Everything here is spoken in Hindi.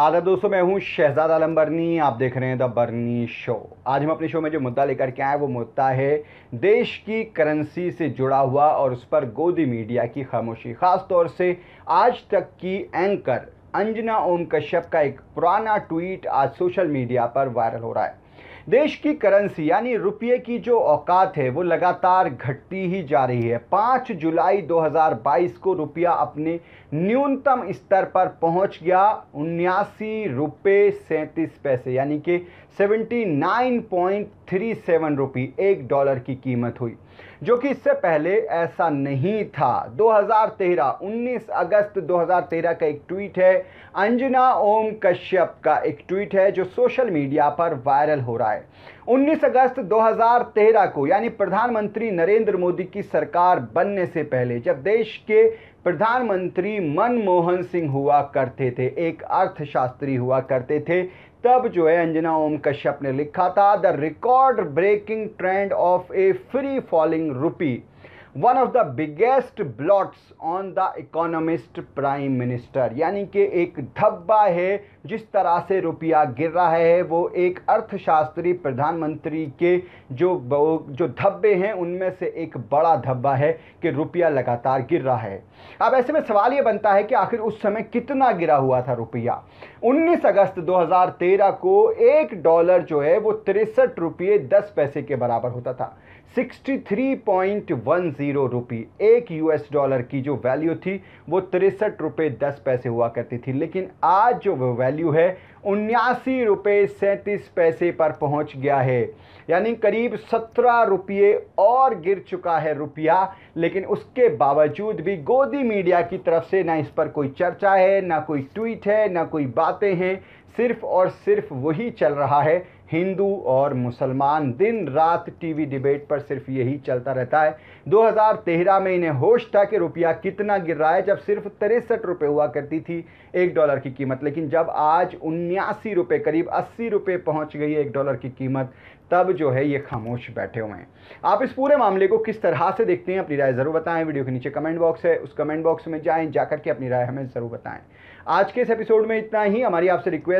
आदर दोस्तों मैं हूं शहजाद आलम बर्नी आप देख रहे हैं द बर्नी शो आज हम अपने शो में जो मुद्दा लेकर के आए वो मुद्दा है देश की करेंसी से जुड़ा हुआ और उस पर गोदी मीडिया की खामोशी ख़ास तौर से आज तक की एंकर अंजना ओम कश्यप का एक पुराना ट्वीट आज सोशल मीडिया पर वायरल हो रहा है देश की करेंसी यानी रुपये की जो औकात है वो लगातार घटती ही जा रही है पाँच जुलाई 2022 को रुपया अपने न्यूनतम स्तर पर पहुंच गया उन्यासी रुपये सैंतीस पैसे यानी कि 79.37 रुपये एक डॉलर की कीमत हुई जो कि इससे पहले ऐसा नहीं था 2013 19 अगस्त 2013 का एक ट्वीट है अंजना ओम कश्यप का एक ट्वीट है जो सोशल मीडिया पर वायरल हो रहा है है 19 अगस्त 2013 को यानी प्रधानमंत्री नरेंद्र मोदी की सरकार बनने से पहले जब देश के प्रधानमंत्री मनमोहन सिंह हुआ करते थे एक अर्थशास्त्री हुआ करते थे तब जो है अंजना ओम कश्यप ने लिखा था the record breaking trend of a free falling rupee one of the biggest blots on the economist prime minister यानी कि एक धब्बा है जिस तरह से रुपया गिर रहा है वो एक अर्थशास्त्री प्रधानमंत्री के जो जो धब्बे हैं उनमें से एक बड़ा धब्बा है कि रुपया लगातार गिर रहा है अब ऐसे में सवाल ये बनता है कि आखिर उस समय कितना गिरा हुआ था रुपया 19 अगस्त 2013 को एक डॉलर जो है वो तिरसठ रुपये दस पैसे के बराबर होता था 63.10 जीरो रुपी एक यूएस डॉलर की जो वैल्यू थी वो तिरसठ रुपये दस पैसे हुआ करती थी लेकिन आज जो वैल्यू है उन्यासी रुपये सैंतीस पैसे पर पहुंच गया है यानी करीब सत्रह रुपये और गिर चुका है रुपया लेकिन उसके बावजूद भी गोदी मीडिया की तरफ से ना इस पर कोई चर्चा है ना कोई ट्वीट है ना कोई बातें हैं सिर्फ और सिर्फ वही चल रहा है हिंदू और मुसलमान दिन रात टीवी डिबेट पर सिर्फ यही चलता रहता है 2013 में इन्हें होश था कि रुपया कितना गिर रहा है जब सिर्फ तिरसठ रुपये हुआ करती थी एक डॉलर की कीमत लेकिन जब आज उन्यासी रुपये करीब अस्सी रुपये पहुँच गई है एक डॉलर की कीमत तब जो है ये खामोश बैठे हुए हैं आप इस पूरे मामले को किस तरह से देखते हैं अपनी राय ज़रूर बताएं वीडियो के नीचे कमेंट बॉक्स है उस कमेंट बॉक्स में जाएं जाकर के अपनी राय हमें ज़रूर बताएं आज के इस एपिसोड में इतना ही हमारी आपसे रिक्वेस्ट